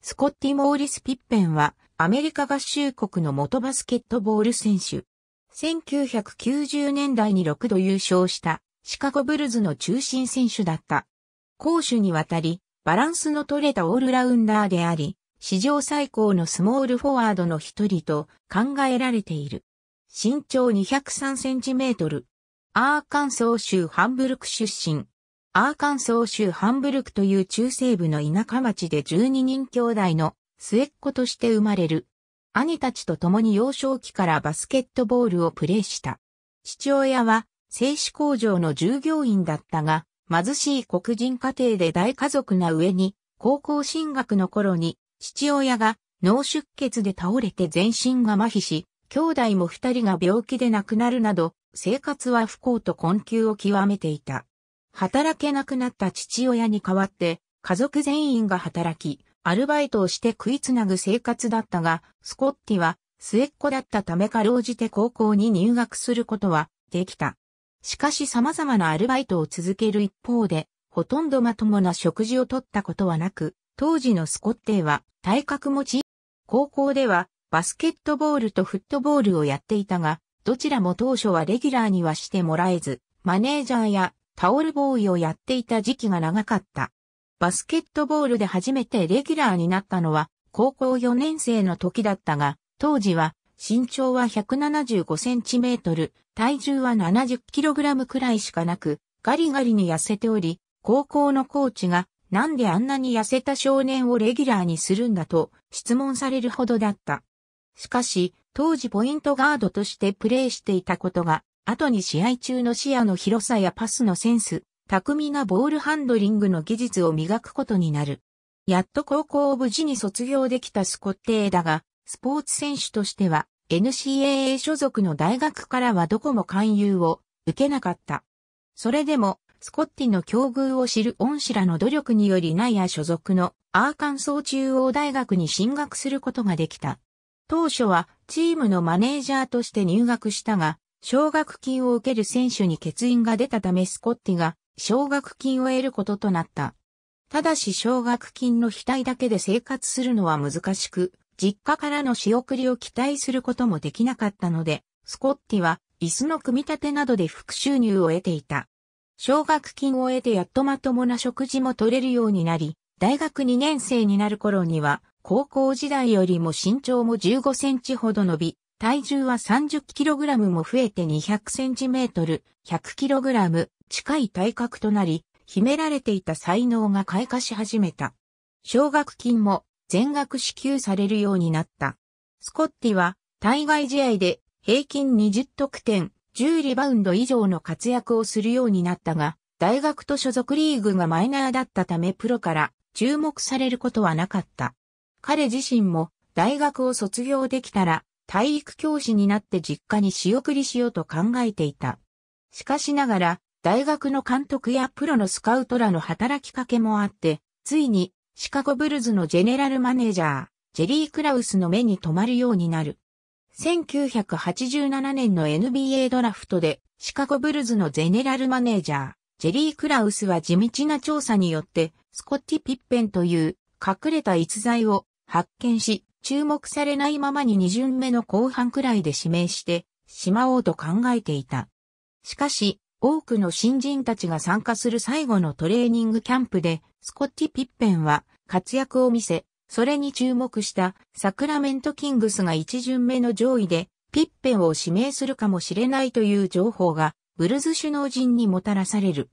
スコッティ・モーリス・ピッペンは、アメリカ合衆国の元バスケットボール選手。1990年代に6度優勝したシカゴブルズの中心選手だった。攻守にわたり、バランスの取れたオールラウンダーであり、史上最高のスモールフォワードの一人と考えられている。身長203センチメートル。アーカンソー州ハンブルク出身。アーカンソー州ハンブルクという中西部の田舎町で12人兄弟の末っ子として生まれる。兄たちと共に幼少期からバスケットボールをプレーした。父親は製紙工場の従業員だったが、貧しい黒人家庭で大家族な上に、高校進学の頃に父親が脳出血で倒れて全身が麻痺し、兄弟も二人が病気で亡くなるなど、生活は不幸と困窮を極めていた。働けなくなった父親に代わって、家族全員が働き、アルバイトをして食いつなぐ生活だったが、スコッティは末っ子だったためかろうじて高校に入学することはできた。しかし様々なアルバイトを続ける一方で、ほとんどまともな食事をとったことはなく、当時のスコッティは体格持ち、高校ではバスケットボールとフットボールをやっていたが、どちらも当初はレギュラーにはしてもらえず、マネージャーやタオルボーイをやっていた時期が長かった。バスケットボールで初めてレギュラーになったのは高校4年生の時だったが、当時は身長は175センチメートル、体重は70キログラムくらいしかなく、ガリガリに痩せており、高校のコーチがなんであんなに痩せた少年をレギュラーにするんだと質問されるほどだった。しかし、当時ポイントガードとしてプレーしていたことが後に試合中の視野の広さやパスのセンス、巧みなボールハンドリングの技術を磨くことになる。やっと高校を無事に卒業できたスコッテーだが、スポーツ選手としては NCAA 所属の大学からはどこも勧誘を受けなかった。それでも、スコッティの境遇を知る恩師らの努力によりナイア所属のアーカンソー中央大学に進学することができた。当初はチームのマネージャーとして入学したが、奨学金を受ける選手に欠員が出たためスコッティが奨学金を得ることとなった。ただし奨学金の額だけで生活するのは難しく、実家からの仕送りを期待することもできなかったので、スコッティは椅子の組み立てなどで副収入を得ていた。奨学金を得てやっとまともな食事も取れるようになり、大学2年生になる頃には、高校時代よりも身長も15センチほど伸び、体重は 30kg も増えて 200cm、100kg 近い体格となり、秘められていた才能が開花し始めた。奨学金も全額支給されるようになった。スコッティは対外試合で平均20得点、10リバウンド以上の活躍をするようになったが、大学と所属リーグがマイナーだったためプロから注目されることはなかった。彼自身も大学を卒業できたら体育教師になって実家に仕送りしようと考えていた。しかしながら、大学の監督やプロのスカウトらの働きかけもあって、ついにシカゴブルズのジェネラルマネージャー、ジェリー・クラウスの目に留まるようになる。1987年の NBA ドラフトでシカゴブルズのジェネラルマネージャー、ジェリー・クラウスは地道な調査によってスコッティ・ピッペンという隠れた逸材を発見し、注目されないままに2巡目の後半くらいで指名してしまおうと考えていた。しかし、多くの新人たちが参加する最後のトレーニングキャンプで、スコッティ・ピッペンは活躍を見せ、それに注目したサクラメント・キングスが1巡目の上位で、ピッペンを指名するかもしれないという情報が、ブルズ首脳陣にもたらされる。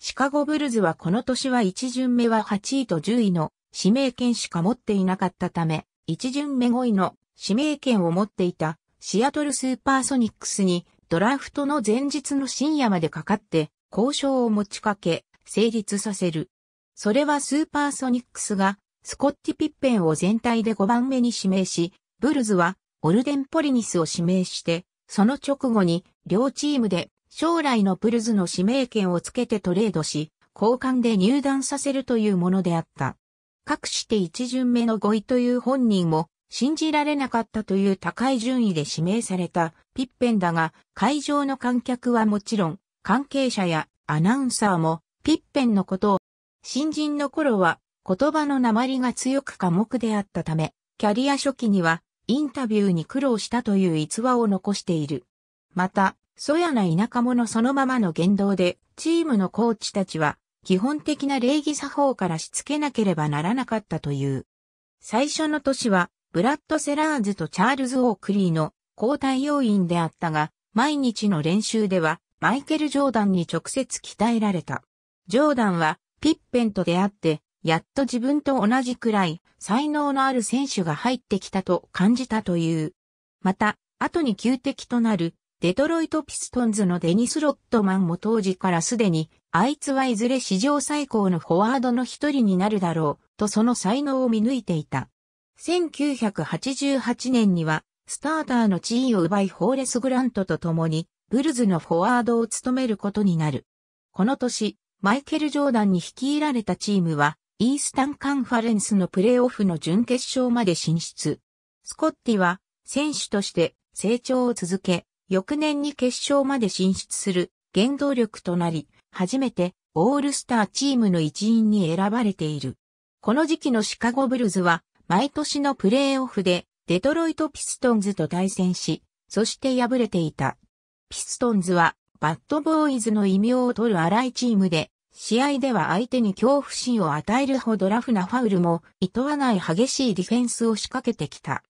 シカゴブルズはこの年は1巡目は8位と10位の指名権しか持っていなかったため、一巡目5位の指名権を持っていたシアトルスーパーソニックスにドラフトの前日の深夜までかかって交渉を持ちかけ成立させる。それはスーパーソニックスがスコッティ・ピッペンを全体で5番目に指名し、ブルズはオルデンポリニスを指名して、その直後に両チームで将来のブルズの指名権をつけてトレードし、交換で入団させるというものであった。かくして一巡目の5位という本人も信じられなかったという高い順位で指名されたピッペンだが、会場の観客はもちろん、関係者やアナウンサーもピッペンのことを、新人の頃は言葉の鉛が強く寡黙であったため、キャリア初期にはインタビューに苦労したという逸話を残している。また、そやな田舎者そのままの言動で、チームのコーチたちは基本的な礼儀作法からしつけなければならなかったという。最初の年は、ブラッド・セラーズとチャールズ・オークリーの交代要員であったが、毎日の練習では、マイケル・ジョーダンに直接鍛えられた。ジョーダンは、ピッペンと出会って、やっと自分と同じくらい才能のある選手が入ってきたと感じたという。また、後に旧敵となるデトロイトピストンズのデニス・ロットマンも当時からすでにあいつはいずれ史上最高のフォワードの一人になるだろう、とその才能を見抜いていた。1988年には、スターターの地位を奪いホーレス・グラントと共に、ブルズのフォワードを務めることになる。この年、マイケル・ジョーダンに率いられたチームは、イースタンカンファレンスのプレーオフの準決勝まで進出。スコッティは、選手として成長を続け、翌年に決勝まで進出する原動力となり、初めてオールスターチームの一員に選ばれている。この時期のシカゴブルズは毎年のプレーオフでデトロイトピストンズと対戦し、そして敗れていた。ピストンズはバッドボーイズの異名を取る荒いチームで、試合では相手に恐怖心を与えるほどラフなファウルも、厭わない激しいディフェンスを仕掛けてきた。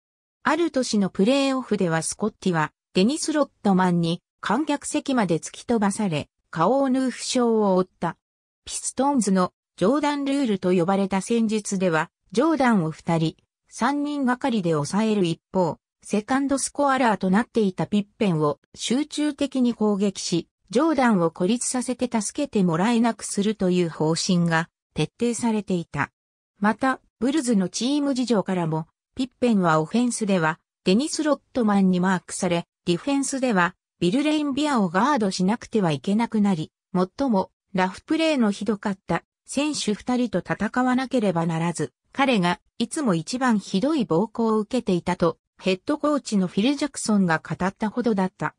ある年のプレーオフではスコッティは、デニス・ロットマンに観客席まで突き飛ばされ、顔をーうー負傷を負った。ピストンズのジョーダンルールと呼ばれた戦術では、ジョーダンを二人、三人がかりで抑える一方、セカンドスコアラーとなっていたピッペンを集中的に攻撃し、ジョーダンを孤立させて助けてもらえなくするという方針が徹底されていた。また、ブルズのチーム事情からも、ピッペンはオフェンスでは、デニス・ロットマンにマークされ、ディフェンスでは、ビルレインビアをガードしなくてはいけなくなり、最もラフプレーのひどかった選手二人と戦わなければならず、彼がいつも一番ひどい暴行を受けていたと、ヘッドコーチのフィル・ジャクソンが語ったほどだった。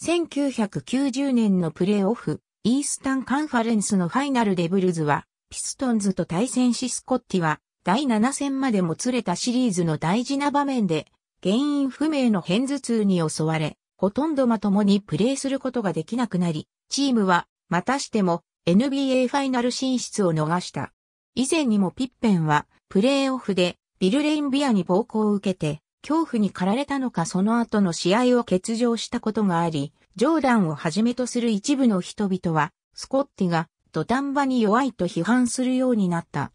1990年のプレーオフ、イースタンカンファレンスのファイナルデブルズは、ピストンズと対戦しスコッティは、第7戦までもつれたシリーズの大事な場面で、原因不明の変頭痛に襲われ、ほとんどまともにプレーすることができなくなり、チームは、またしても NBA ファイナル進出を逃した。以前にもピッペンは、プレーオフでビル・レインビアに暴行を受けて、恐怖に駆られたのかその後の試合を欠場したことがあり、ジョーダンをはじめとする一部の人々は、スコッティが土壇場に弱いと批判するようになった。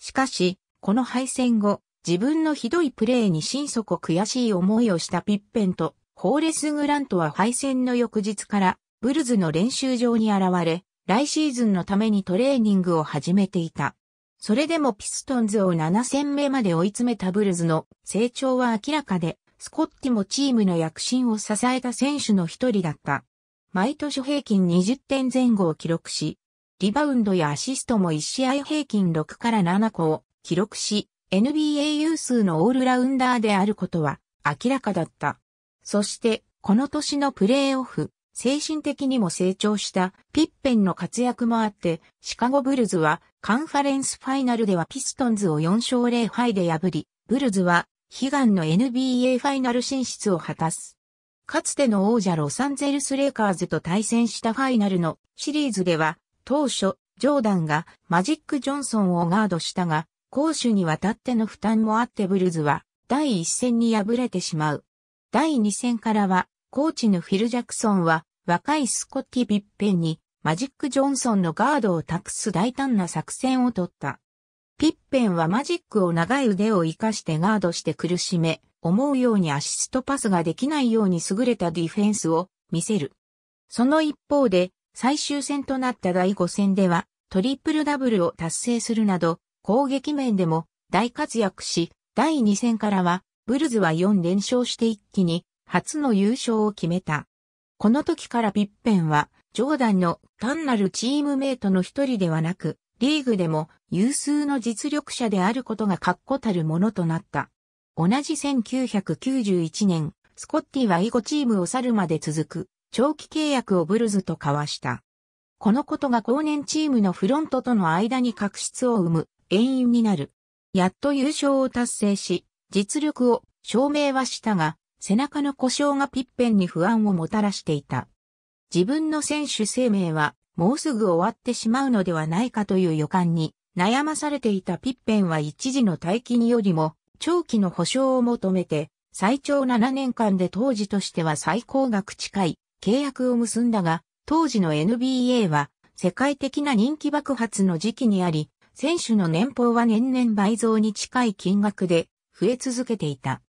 しかし、この敗戦後、自分のひどいプレーに心底悔しい思いをしたピッペンとホーレス・グラントは敗戦の翌日からブルズの練習場に現れ、来シーズンのためにトレーニングを始めていた。それでもピストンズを7戦目まで追い詰めたブルズの成長は明らかで、スコッティもチームの躍進を支えた選手の一人だった。毎年平均20点前後を記録し、リバウンドやアシストも1試合平均6から7個を記録し、NBA 有数のオールラウンダーであることは明らかだった。そして、この年のプレーオフ、精神的にも成長したピッペンの活躍もあって、シカゴブルズはカンファレンスファイナルではピストンズを4勝0敗で破り、ブルズは悲願の NBA ファイナル進出を果たす。かつての王者ロサンゼルスレイカーズと対戦したファイナルのシリーズでは、当初、ジョーダンがマジック・ジョンソンをガードしたが、攻守にわたっての負担もあってブルズは第一戦に敗れてしまう。第2戦からは、コーチのフィル・ジャクソンは、若いスコッティ・ビッペンに、マジック・ジョンソンのガードを託す大胆な作戦を取った。ピッペンはマジックを長い腕を活かしてガードして苦しめ、思うようにアシストパスができないように優れたディフェンスを見せる。その一方で、最終戦となった第5戦では、トリプルダブルを達成するなど、攻撃面でも大活躍し、第2戦からは、ブルズは4連勝して一気に初の優勝を決めた。この時からピッペンは、ジョーダンの単なるチームメイトの一人ではなく、リーグでも有数の実力者であることが確固たるものとなった。同じ1991年、スコッティは以後チームを去るまで続く長期契約をブルズと交わした。このことが後年チームのフロントとの間に確執を生む遠因になる。やっと優勝を達成し、実力を証明はしたが、背中の故障がピッペンに不安をもたらしていた。自分の選手生命はもうすぐ終わってしまうのではないかという予感に悩まされていたピッペンは一時の待機によりも長期の保証を求めて最長7年間で当時としては最高額近い契約を結んだが当時の NBA は世界的な人気爆発の時期にあり選手の年俸は年々倍増に近い金額で増え続けていた。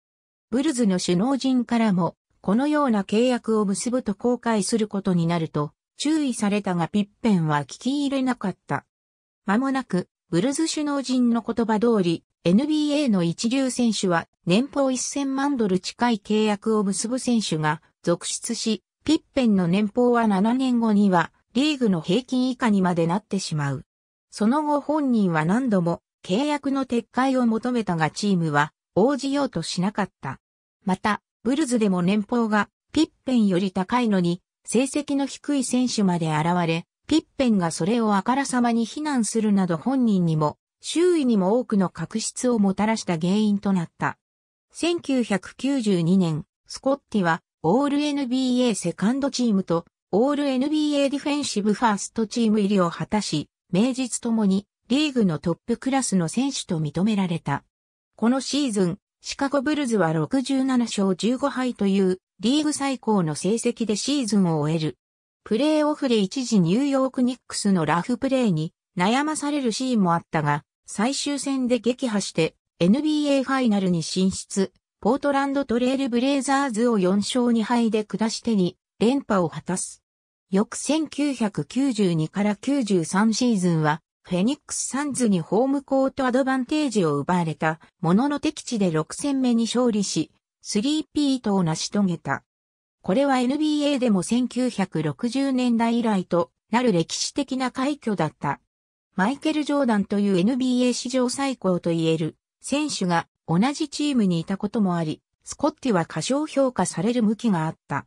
ブルズの首脳陣からも、このような契約を結ぶと後悔することになると、注意されたがピッペンは聞き入れなかった。間もなく、ブルズ首脳陣の言葉通り、NBA の一流選手は年俸1000万ドル近い契約を結ぶ選手が続出し、ピッペンの年俸は7年後にはリーグの平均以下にまでなってしまう。その後本人は何度も契約の撤回を求めたがチームは応じようとしなかった。また、ブルズでも年俸がピッペンより高いのに、成績の低い選手まで現れ、ピッペンがそれをあからさまに非難するなど本人にも、周囲にも多くの確執をもたらした原因となった。1992年、スコッティは、オール NBA セカンドチームと、オール NBA ディフェンシブファーストチーム入りを果たし、名実ともに、リーグのトップクラスの選手と認められた。このシーズン、シカゴブルズは67勝15敗というリーグ最高の成績でシーズンを終える。プレーオフで一時ニューヨークニックスのラフプレーに悩まされるシーンもあったが、最終戦で撃破して NBA ファイナルに進出、ポートランドトレールブレイザーズを4勝2敗で下してに連覇を果たす。翌1992から93シーズンはフェニックスサンズにホームコートアドバンテージを奪われたものの敵地で6戦目に勝利し、スリーピートを成し遂げた。これは NBA でも1960年代以来となる歴史的な快挙だった。マイケル・ジョーダンという NBA 史上最高と言える選手が同じチームにいたこともあり、スコッティは過小評価される向きがあった。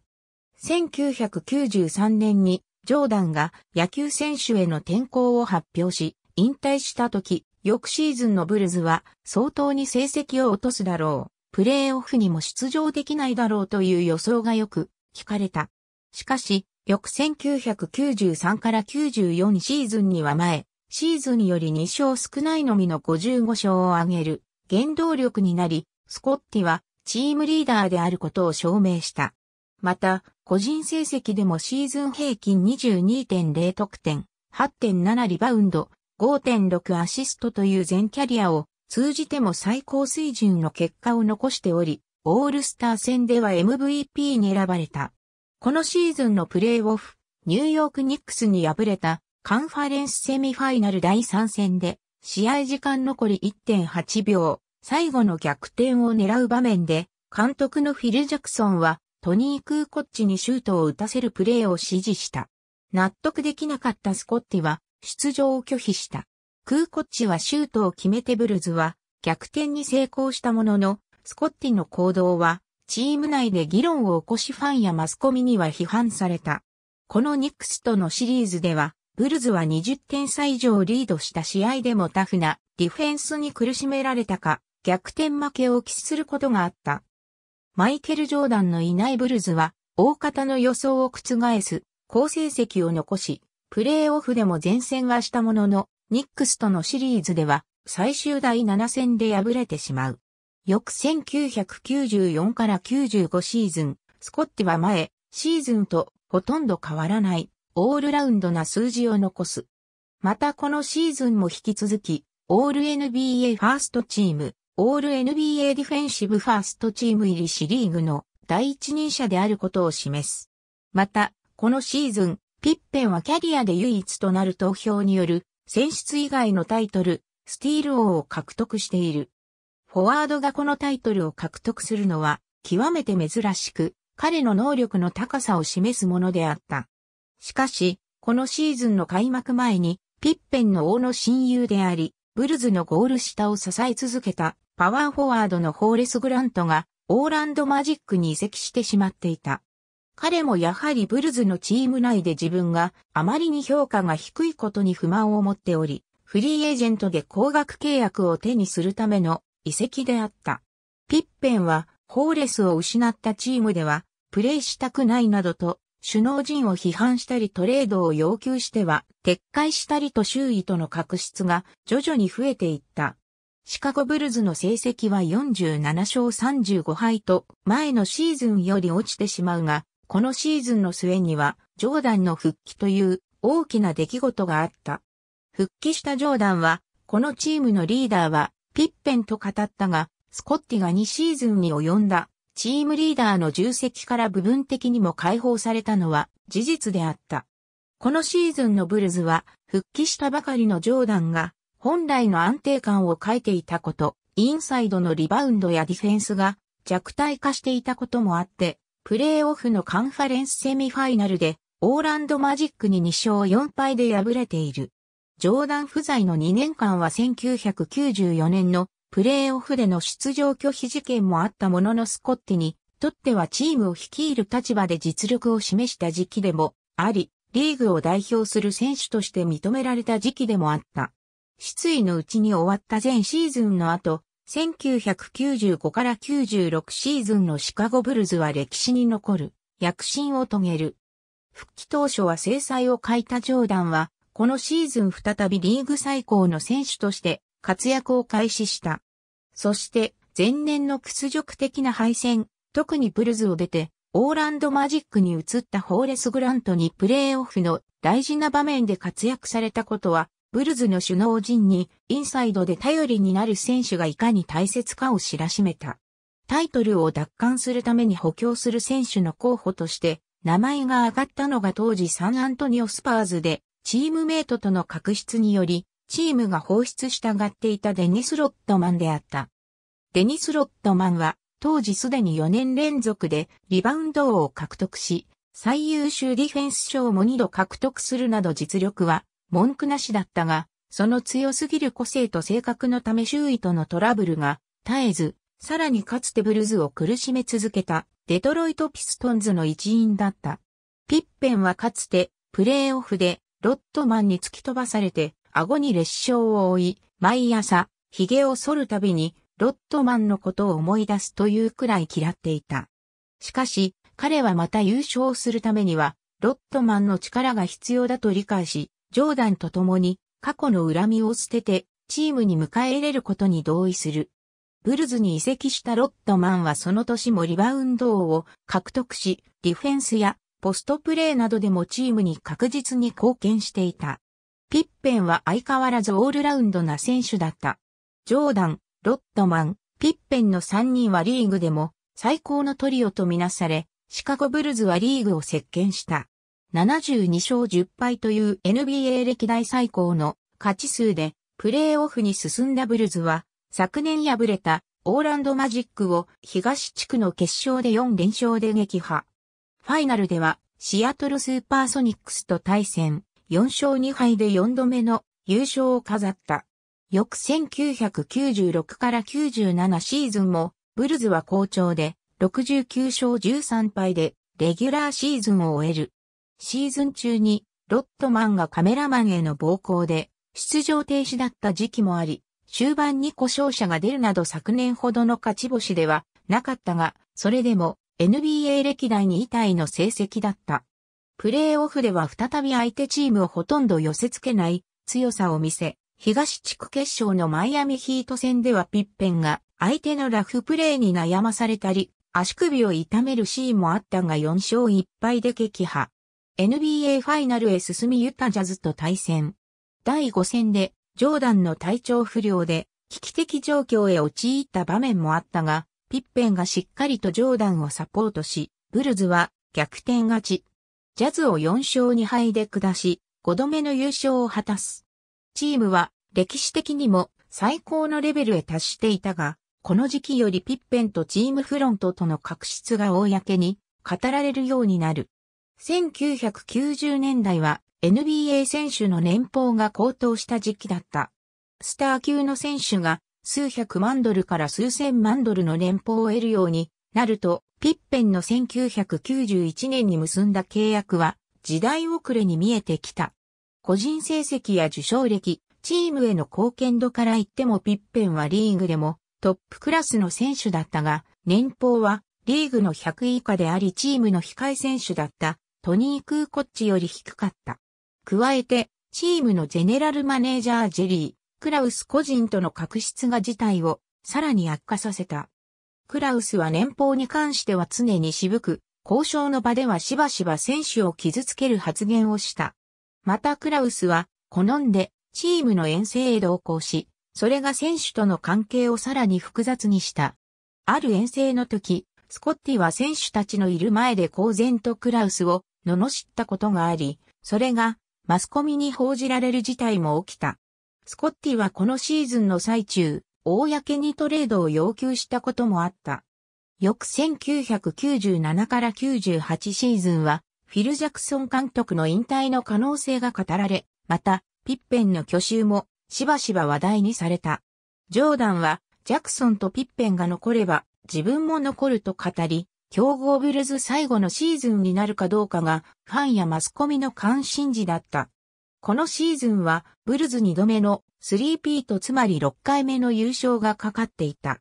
1993年にジョーダンが野球選手への転向を発表し、引退した時、翌シーズンのブルズは相当に成績を落とすだろう。プレーオフにも出場できないだろうという予想がよく聞かれた。しかし、翌1993から94シーズンには前、シーズンより2勝少ないのみの55勝を挙げる原動力になり、スコッティはチームリーダーであることを証明した。また、個人成績でもシーズン平均22.0得点、8.7リバウンド、5.6アシストという全キャリアを通じても最高水準の結果を残しており、オールスター戦では MVP に選ばれた。このシーズンのプレイオフ、ニューヨークニックスに敗れたカンファレンスセミファイナル第3戦で、試合時間残り1.8秒、最後の逆転を狙う場面で、監督のフィル・ジャクソンは、トニー・クーコッチにシュートを打たせるプレーを指示した。納得できなかったスコッティは出場を拒否した。クーコッチはシュートを決めてブルズは逆転に成功したものの、スコッティの行動はチーム内で議論を起こしファンやマスコミには批判された。このニックスとのシリーズでは、ブルズは20点差以上リードした試合でもタフなディフェンスに苦しめられたか、逆転負けを喫することがあった。マイケル・ジョーダンのいないブルズは、大方の予想を覆す、好成績を残し、プレーオフでも前線はしたものの、ニックスとのシリーズでは、最終第7戦で敗れてしまう。翌1994から95シーズン、スコッティは前、シーズンとほとんど変わらない、オールラウンドな数字を残す。またこのシーズンも引き続き、オール NBA ファーストチーム、オール NBA ディフェンシブファーストチーム入りシリーグの第一人者であることを示す。また、このシーズン、ピッペンはキャリアで唯一となる投票による選出以外のタイトル、スティール王を獲得している。フォワードがこのタイトルを獲得するのは極めて珍しく、彼の能力の高さを示すものであった。しかし、このシーズンの開幕前に、ピッペンの王の親友であり、ブルズのゴール下を支え続けたパワーフォワードのホーレス・グラントがオーランドマジックに移籍してしまっていた。彼もやはりブルズのチーム内で自分があまりに評価が低いことに不満を持っており、フリーエージェントで高額契約を手にするための移籍であった。ピッペンはホーレスを失ったチームではプレイしたくないなどと首脳陣を批判したりトレードを要求しては撤回したりと周囲との確執が徐々に増えていった。シカゴブルズの成績は47勝35敗と前のシーズンより落ちてしまうが、このシーズンの末にはジョーダンの復帰という大きな出来事があった。復帰したジョーダンは、このチームのリーダーはピッペンと語ったが、スコッティが2シーズンに及んだチームリーダーの重責から部分的にも解放されたのは事実であった。このシーズンのブルズは復帰したばかりのジョーダンが本来の安定感を欠いていたこと、インサイドのリバウンドやディフェンスが弱体化していたこともあって、プレーオフのカンファレンスセミファイナルで、オーランドマジックに2勝4敗で敗れている。ジョーダン不在の2年間は1994年のプレーオフでの出場拒否事件もあったもののスコッティにとってはチームを率いる立場で実力を示した時期でもあり、リーグを代表する選手として認められた時期でもあった。失意のうちに終わった全シーズンの後、1995から96シーズンのシカゴブルズは歴史に残る、躍進を遂げる。復帰当初は制裁を欠いたジョーダンは、このシーズン再びリーグ最高の選手として活躍を開始した。そして、前年の屈辱的な敗戦、特にブルズを出て、オーランドマジックに移ったホーレス・グラントにプレーオフの大事な場面で活躍されたことは、ブルズの首脳陣にインサイドで頼りになる選手がいかに大切かを知らしめた。タイトルを奪還するために補強する選手の候補として名前が挙がったのが当時サンアントニオスパーズでチームメイトとの確執によりチームが放出したがっていたデニス・ロットマンであった。デニス・ロットマンは当時すでに4年連続でリバウンド王を獲得し最優秀ディフェンス賞も2度獲得するなど実力は文句なしだったが、その強すぎる個性と性格のため周囲とのトラブルが絶えず、さらにかつてブルズを苦しめ続けたデトロイト・ピストンズの一員だった。ピッペンはかつてプレーオフでロットマンに突き飛ばされて顎に裂傷を負い、毎朝髭を剃るたびにロットマンのことを思い出すというくらい嫌っていた。しかし、彼はまた優勝するためには、ロットマンの力が必要だと理解し、ジョーダンと共に過去の恨みを捨ててチームに迎え入れることに同意する。ブルズに移籍したロットマンはその年もリバウンド王を獲得し、ディフェンスやポストプレーなどでもチームに確実に貢献していた。ピッペンは相変わらずオールラウンドな選手だった。ジョーダン、ロットマン、ピッペンの3人はリーグでも最高のトリオとみなされ、シカゴブルズはリーグを席巻した。72勝10敗という NBA 歴代最高の勝ち数でプレーオフに進んだブルズは昨年敗れたオーランドマジックを東地区の決勝で4連勝で撃破。ファイナルではシアトルスーパーソニックスと対戦4勝2敗で4度目の優勝を飾った。翌1996から97シーズンもブルズは好調で69勝13敗でレギュラーシーズンを終える。シーズン中にロットマンがカメラマンへの暴行で出場停止だった時期もあり、終盤に故障者が出るなど昨年ほどの勝ち星ではなかったが、それでも NBA 歴代に位タの成績だった。プレーオフでは再び相手チームをほとんど寄せ付けない強さを見せ、東地区決勝のマイアミヒート戦ではピッペンが相手のラフプレーに悩まされたり、足首を痛めるシーンもあったが4勝1敗で撃破。NBA ファイナルへ進みユタジャズと対戦。第5戦で、ジョーダンの体調不良で、危機的状況へ陥った場面もあったが、ピッペンがしっかりとジョーダンをサポートし、ブルズは逆転勝ち。ジャズを4勝2敗で下し、5度目の優勝を果たす。チームは歴史的にも最高のレベルへ達していたが、この時期よりピッペンとチームフロントとの確執が公に語られるようになる。1990年代は NBA 選手の年俸が高騰した時期だった。スター級の選手が数百万ドルから数千万ドルの年俸を得るようになると、ピッペンの1991年に結んだ契約は時代遅れに見えてきた。個人成績や受賞歴、チームへの貢献度から言ってもピッペンはリーグでもトップクラスの選手だったが、年俸はリーグの100位以下でありチームの控え選手だったトニー・クーコッチより低かった。加えて、チームのゼネラルマネージャージェリー、クラウス個人との確執が事態をさらに悪化させた。クラウスは年俸に関しては常に渋く、交渉の場ではしばしば選手を傷つける発言をした。またクラウスは、好んで、チームの遠征へ同行し、それが選手との関係をさらに複雑にした。ある遠征の時、スコッティは選手たちのいる前で公然とクラウスを罵ったことがあり、それがマスコミに報じられる事態も起きた。スコッティはこのシーズンの最中、公にトレードを要求したこともあった。翌1997から98シーズンは、フィル・ジャクソン監督の引退の可能性が語られ、また、ピッペンの去就も、しばしば話題にされた。ジョーダンは、ジャクソンとピッペンが残れば、自分も残ると語り、競合ブルズ最後のシーズンになるかどうかがファンやマスコミの関心事だった。このシーズンはブルズ2度目の3ピートつまり6回目の優勝がかかっていた。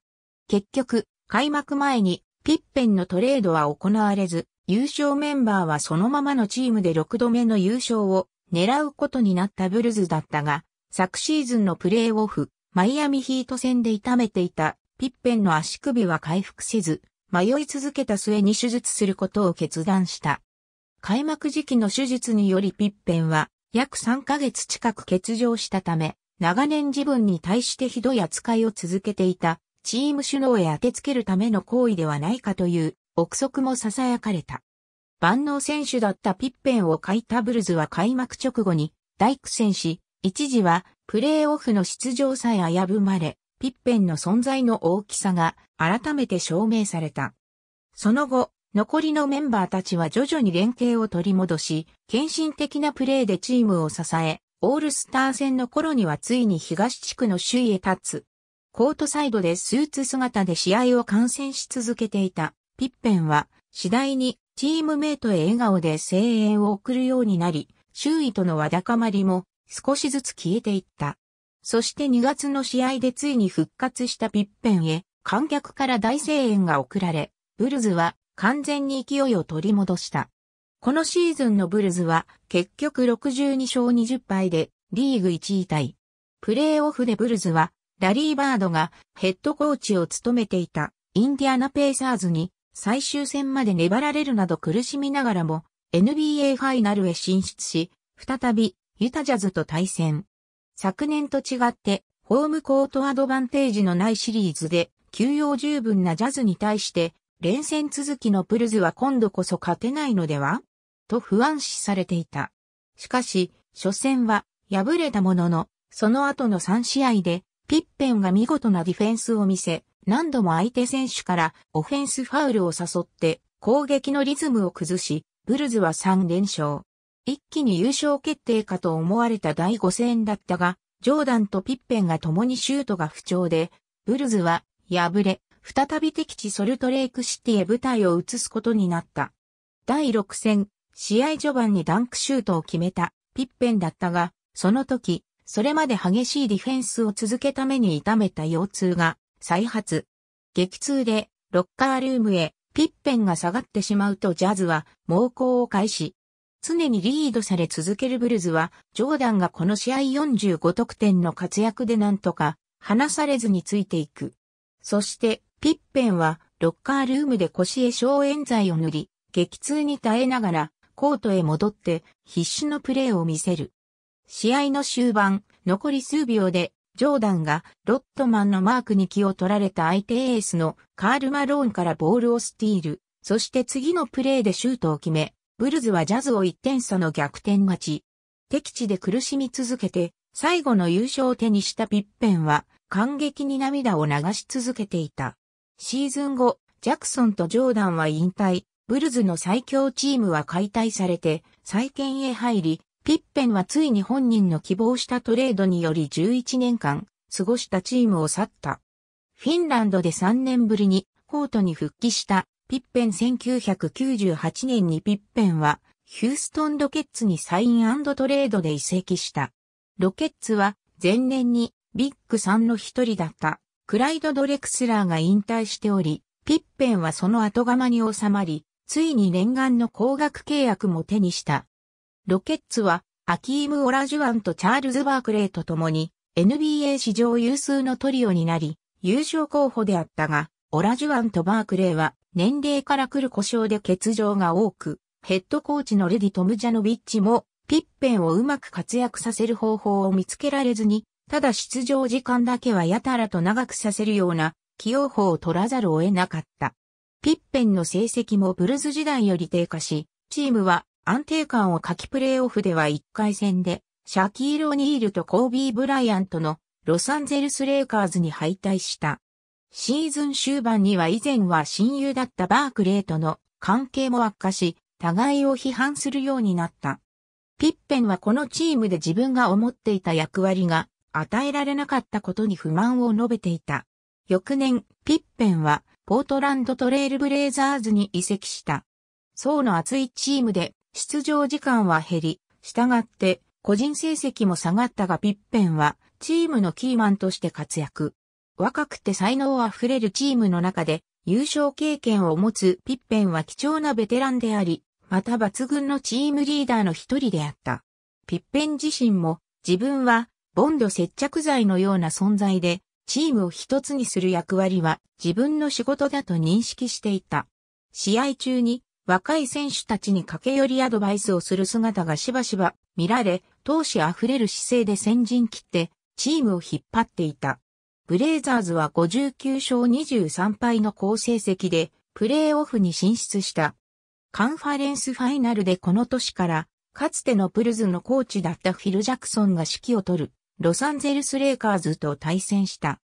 結局、開幕前にピッペンのトレードは行われず、優勝メンバーはそのままのチームで6度目の優勝を狙うことになったブルズだったが、昨シーズンのプレーオフ、マイアミヒート戦で痛めていたピッペンの足首は回復せず、迷い続けた末に手術することを決断した。開幕時期の手術によりピッペンは約3ヶ月近く欠場したため、長年自分に対してひどい扱いを続けていたチーム首脳へ当てつけるための行為ではないかという憶測も囁かれた。万能選手だったピッペンを買いたブルズは開幕直後に大苦戦し、一時はプレーオフの出場さえ危ぶまれ、ピッペンの存在の大きさが改めて証明された。その後、残りのメンバーたちは徐々に連携を取り戻し、献身的なプレーでチームを支え、オールスター戦の頃にはついに東地区の首位へ立つ。コートサイドでスーツ姿で試合を観戦し続けていたピッペンは次第にチームメイトへ笑顔で声援を送るようになり、周囲とのわだかまりも少しずつ消えていった。そして2月の試合でついに復活したピッペンへ、観客から大声援が送られ、ブルズは完全に勢いを取り戻した。このシーズンのブルズは結局62勝20敗でリーグ1位タイ。プレーオフでブルズはラリーバードがヘッドコーチを務めていたインディアナペイサーズに最終戦まで粘られるなど苦しみながらも NBA ファイナルへ進出し、再びユタジャズと対戦。昨年と違って、ホームコートアドバンテージのないシリーズで、休養十分なジャズに対して、連戦続きのプルズは今度こそ勝てないのではと不安視されていた。しかし、初戦は敗れたものの、その後の3試合で、ピッペンが見事なディフェンスを見せ、何度も相手選手からオフェンスファウルを誘って、攻撃のリズムを崩し、ブルズは3連勝。一気に優勝決定かと思われた第5戦だったが、ジョーダンとピッペンが共にシュートが不調で、ブルズは敗れ、再び敵地ソルトレイクシティへ舞台を移すことになった。第6戦、試合序盤にダンクシュートを決めたピッペンだったが、その時、それまで激しいディフェンスを続けために痛めた腰痛が再発。激痛でロッカールームへピッペンが下がってしまうとジャズは猛攻を開始。常にリードされ続けるブルズは、ジョーダンがこの試合45得点の活躍でなんとか、離されずについていく。そして、ピッペンは、ロッカールームで腰へ消炎剤を塗り、激痛に耐えながら、コートへ戻って、必死のプレーを見せる。試合の終盤、残り数秒で、ジョーダンがロットマンのマークに気を取られた相手エースのカール・マローンからボールをスティール、そして次のプレーでシュートを決め、ブルズはジャズを1点差の逆転勝ち。敵地で苦しみ続けて、最後の優勝を手にしたピッペンは、感激に涙を流し続けていた。シーズン後、ジャクソンとジョーダンは引退、ブルズの最強チームは解体されて、再建へ入り、ピッペンはついに本人の希望したトレードにより11年間、過ごしたチームを去った。フィンランドで3年ぶりに、コートに復帰したピッペン1998年にピッペンはヒューストンロケッツにサイントレードで移籍した。ロケッツは前年にビッグ3の一人だったクライド・ドレクスラーが引退しており、ピッペンはその後釜に収まり、ついに念願の高額契約も手にした。ロケッツはアキーム・オラジュアンとチャールズ・バークレーと共に NBA 史上有数のトリオになり、優勝候補であったが、オラジュアンとバークレーは年齢から来る故障で欠場が多く、ヘッドコーチのレディ・トムジャノビッチも、ピッペンをうまく活躍させる方法を見つけられずに、ただ出場時間だけはやたらと長くさせるような、起用法を取らざるを得なかった。ピッペンの成績もブルズ時代より低下し、チームは安定感を欠きプレーオフでは1回戦で、シャキーロ・ニールとコービー・ブライアントのロサンゼルス・レイカーズに敗退した。シーズン終盤には以前は親友だったバークレーとの関係も悪化し、互いを批判するようになった。ピッペンはこのチームで自分が思っていた役割が与えられなかったことに不満を述べていた。翌年、ピッペンはポートランドトレイルブレイザーズに移籍した。層の厚いチームで出場時間は減り、従って個人成績も下がったがピッペンはチームのキーマンとして活躍。若くて才能あふれるチームの中で優勝経験を持つピッペンは貴重なベテランであり、また抜群のチームリーダーの一人であった。ピッペン自身も自分はボンド接着剤のような存在で、チームを一つにする役割は自分の仕事だと認識していた。試合中に若い選手たちに駆け寄りアドバイスをする姿がしばしば見られ、闘志あふれる姿勢で先陣切ってチームを引っ張っていた。ブレイザーズは59勝23敗の好成績で、プレーオフに進出した。カンファレンスファイナルでこの年から、かつてのプルズのコーチだったフィル・ジャクソンが指揮を取る、ロサンゼルス・レイカーズと対戦した。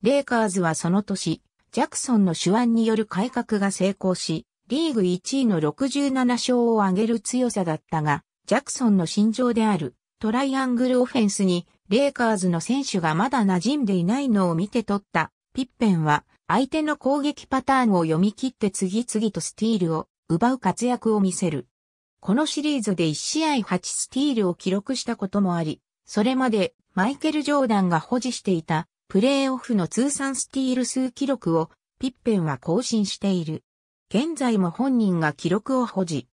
レイカーズはその年、ジャクソンの手腕による改革が成功し、リーグ1位の67勝を挙げる強さだったが、ジャクソンの心情であるトライアングルオフェンスにレイカーズの選手がまだ馴染んでいないのを見て取ったピッペンは相手の攻撃パターンを読み切って次々とスティールを奪う活躍を見せる。このシリーズで1試合8スティールを記録したこともあり、それまでマイケル・ジョーダンが保持していたプレーオフの通算スティール数記録をピッペンは更新している。現在も本人が記録を保持。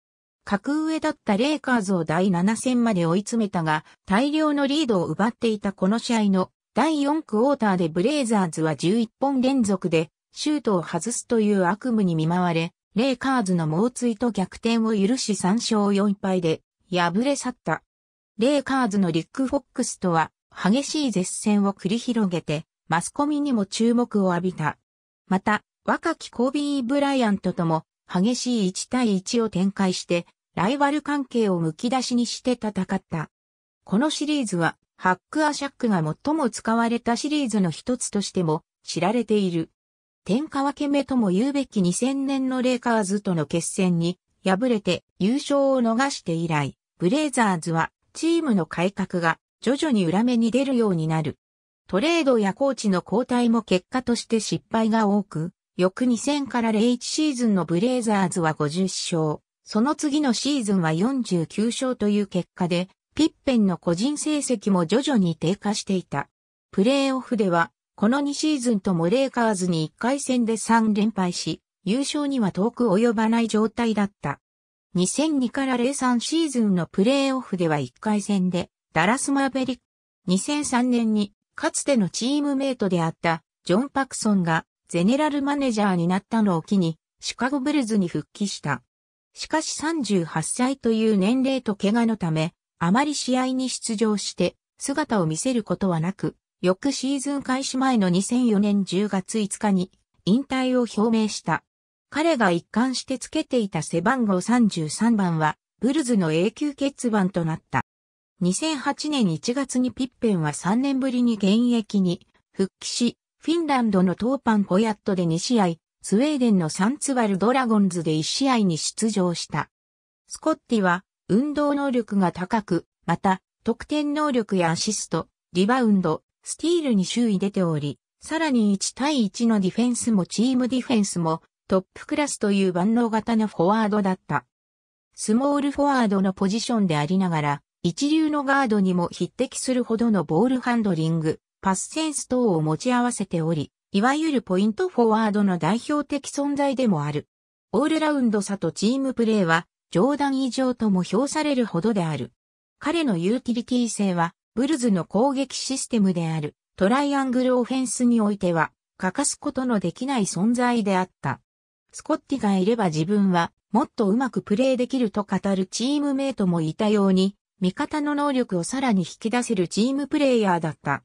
格上だったレイカーズを第7戦まで追い詰めたが、大量のリードを奪っていたこの試合の第4クォーターでブレイザーズは11本連続でシュートを外すという悪夢に見舞われ、レイカーズの猛追と逆転を許し3勝4敗で敗れ去った。レイカーズのリック・フォックスとは激しい絶戦を繰り広げて、マスコミにも注目を浴びた。また、若きコービー・ブライアントとも激しい1対1を展開して、ライバル関係をむき出しにして戦った。このシリーズは、ハック・ア・シャックが最も使われたシリーズの一つとしても知られている。天下分け目とも言うべき2000年のレイカーズとの決戦に敗れて優勝を逃して以来、ブレイザーズはチームの改革が徐々に裏目に出るようになる。トレードやコーチの交代も結果として失敗が多く、翌2000から01シーズンのブレイザーズは50勝、その次のシーズンは49勝という結果で、ピッペンの個人成績も徐々に低下していた。プレーオフでは、この2シーズンともレイカーズに1回戦で3連敗し、優勝には遠く及ばない状態だった。2002から03シーズンのプレーオフでは1回戦で、ダラス・マーベリック。2003年に、かつてのチームメイトであった、ジョン・パクソンが、ゼネラルマネージャーになったのを機に、シカゴブルズに復帰した。しかし38歳という年齢と怪我のため、あまり試合に出場して姿を見せることはなく、翌シーズン開始前の2004年10月5日に引退を表明した。彼が一貫してつけていた背番号33番は、ブルズの永久欠番となった。2008年1月にピッペンは3年ぶりに現役に復帰し、フィンランドのトーパンホヤットで2試合、スウェーデンのサンツバルドラゴンズで1試合に出場した。スコッティは運動能力が高く、また得点能力やアシスト、リバウンド、スティールに周囲出ており、さらに1対1のディフェンスもチームディフェンスもトップクラスという万能型のフォワードだった。スモールフォワードのポジションでありながら、一流のガードにも匹敵するほどのボールハンドリング、パスセンス等を持ち合わせており、いわゆるポイントフォワードの代表的存在でもある。オールラウンドさとチームプレーは、冗談以上とも評されるほどである。彼のユーティリティ性は、ブルズの攻撃システムである、トライアングルオフェンスにおいては、欠かすことのできない存在であった。スコッティがいれば自分は、もっとうまくプレーできると語るチームメイトもいたように、味方の能力をさらに引き出せるチームプレイヤーだった。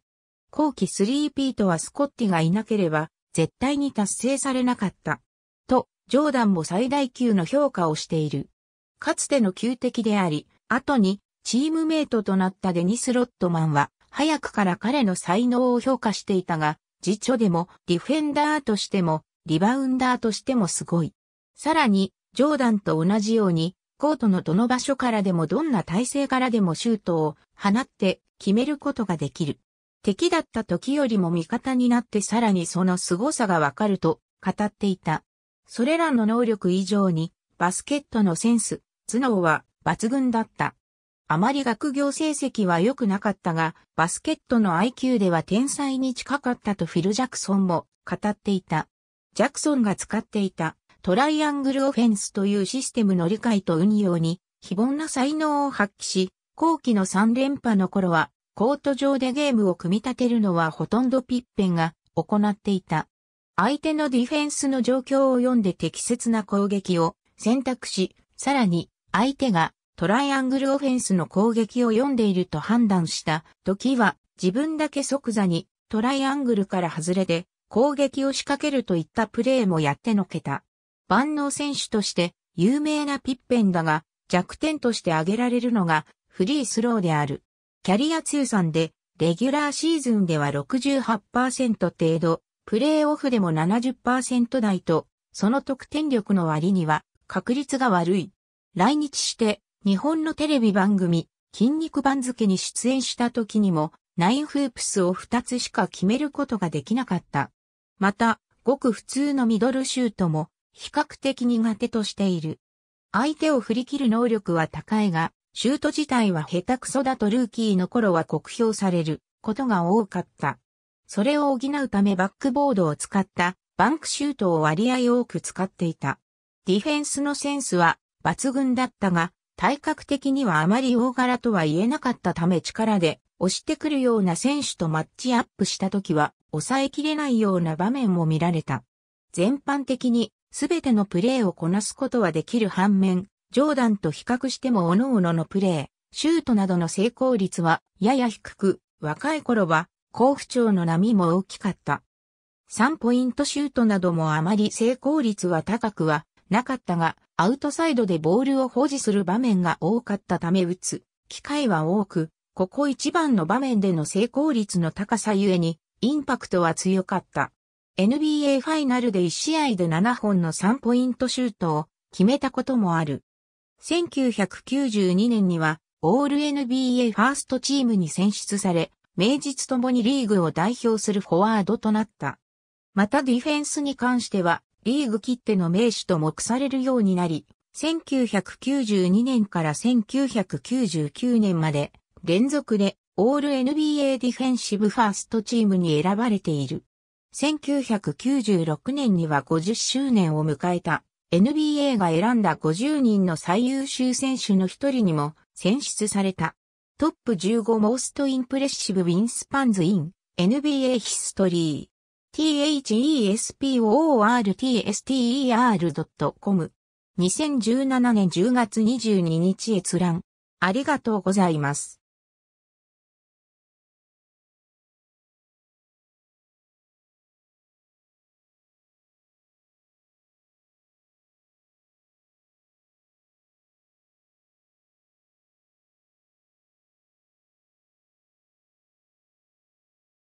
後期ーピートはスコッティがいなければ、絶対に達成されなかった。と、ジョーダンも最大級の評価をしている。かつての旧敵であり、後にチームメイトとなったデニス・ロットマンは、早くから彼の才能を評価していたが、辞書でも、ディフェンダーとしても、リバウンダーとしてもすごい。さらに、ジョーダンと同じように、コートのどの場所からでもどんな体勢からでもシュートを放って決めることができる。敵だった時よりも味方になってさらにその凄さがわかると語っていた。それらの能力以上にバスケットのセンス、頭脳は抜群だった。あまり学業成績は良くなかったが、バスケットの IQ では天才に近かったとフィル・ジャクソンも語っていた。ジャクソンが使っていたトライアングルオフェンスというシステムの理解と運用に非凡な才能を発揮し、後期の3連覇の頃はコート上でゲームを組み立てるのはほとんどピッペンが行っていた。相手のディフェンスの状況を読んで適切な攻撃を選択し、さらに相手がトライアングルオフェンスの攻撃を読んでいると判断した時は自分だけ即座にトライアングルから外れて攻撃を仕掛けるといったプレーもやってのけた。万能選手として有名なピッペンだが弱点として挙げられるのがフリースローである。キャリア通算で、レギュラーシーズンでは68%程度、プレーオフでも70%台と、その得点力の割には確率が悪い。来日して日本のテレビ番組筋肉番付に出演した時にもナインフープスを2つしか決めることができなかった。また、ごく普通のミドルシュートも比較的苦手としている。相手を振り切る能力は高いが、シュート自体は下手くそだとルーキーの頃は酷評されることが多かった。それを補うためバックボードを使ったバンクシュートを割合多く使っていた。ディフェンスのセンスは抜群だったが、体格的にはあまり大柄とは言えなかったため力で押してくるような選手とマッチアップした時は抑えきれないような場面も見られた。全般的に全てのプレーをこなすことはできる反面、ジョーダンと比較しても各々のプレー、シュートなどの成功率はやや低く、若い頃は好不調の波も大きかった。3ポイントシュートなどもあまり成功率は高くはなかったが、アウトサイドでボールを保持する場面が多かったため打つ機会は多く、ここ一番の場面での成功率の高さゆえに、インパクトは強かった。NBA ファイナルで1試合で7本の3ポイントシュートを決めたこともある。1992年には、オール NBA ファーストチームに選出され、名実ともにリーグを代表するフォワードとなった。またディフェンスに関しては、リーグ切手の名手と目されるようになり、1992年から1999年まで、連続でオール NBA ディフェンシブファーストチームに選ばれている。1996年には50周年を迎えた NBA が選んだ50人の最優秀選手の一人にも選出された。トップ15モ o ストインプレッシブウィンスパンズイン NBA ヒストリー thesport.com s t e r 2017年10月22日閲覧ありがとうございます。